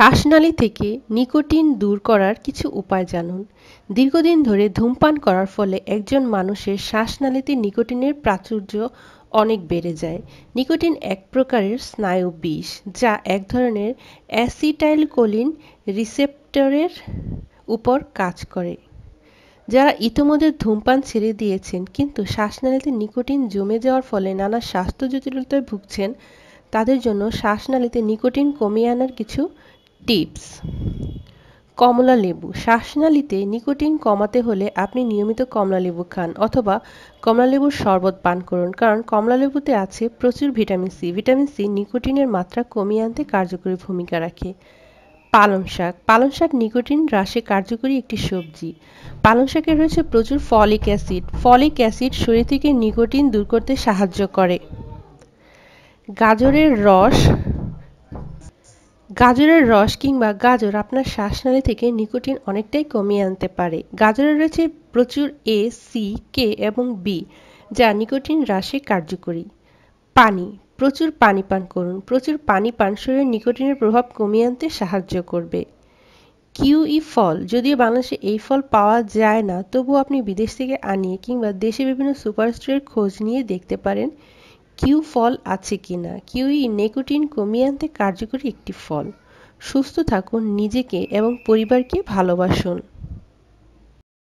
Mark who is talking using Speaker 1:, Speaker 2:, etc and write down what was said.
Speaker 1: শ্বাসনালী থেকে নিকোটিন দূর করার কিছু উপায় জানুন দীর্ঘদিন ধরে ধূমপান করার ফলে একজন মানুষের শ্বাসনালীতে নিকোটিনের প্রাচুর্য অনেক বেড়ে যায় নিকোটিন এক প্রকারের স্নায়ু বিষ যা এক ধরনের অ্যাসিটাইলকোলিন রিসেপ্টরের উপর কাজ করে যারা ইতোমধ্যে ধূমপান ছেড়ে দিয়েছেন কিন্তু শ্বাসনালীতে নিকোটিন জমে যাওয়ার ফলে নানা স্বাস্থ্য জটিলতায় ভুগছেন তাদের জন্য শ্বাসনালীতে নিকোটিন কমিয়ে আনার কিছু টিপস কমলা লেবু শ্বাসনালীতে নিকোটিন কমাতে হলে আপনি নিয়মিত কমলা লেবু খান অথবা কমলা লেবুর শরবত পান করুন কারণ কমলা লেবুতে আছে প্রচুর ভিটামিন সি ভিটামিন সি নিকোটিনের মাত্রা কমিয়ে আনতে কার্যকরী ভূমিকা রাখে পালং শাক পালং শাক নিকোটিন হ্রাসে কার্যকরী একটি সবজি পালং শাকে রয়েছে প্রচুর ফলিক অ্যাসিড ফলিক অ্যাসিড শরীর থেকে নিকোটিন দূর করতে সাহায্য করে গাজরের রস গাজরের রস কিংবা গাজর আপনার শ্বাসনালী থেকে নিকোটিন অনেকটাই কমিয়ে আনতে পারে গাজরের রয়েছে প্রচুর এ সি কে এবং বি যা নিকোটিন হ্রাসে কার্যকরী পানি প্রচুর পানি পান করুন প্রচুর পানি পান শরীরে নিকোটিনের প্রভাব কমিয়ে আনতে সাহায্য করবে কিউই e ফল যদিও বাংলাদেশে এই ফল পাওয়া যায় না তবুও আপনি বিদেশ থেকে আনিয়ে কিংবা দেশে বিভিন্ন সুপার স্টোরের খোঁজ নিয়ে দেখতে পারেন কিউ ফল আছে কি না কিউই নেকোটিন কমিয়ে আনতে কার্যকরী একটি ফল সুস্থ থাকুন নিজেকে এবং পরিবারকে ভালোবাসুন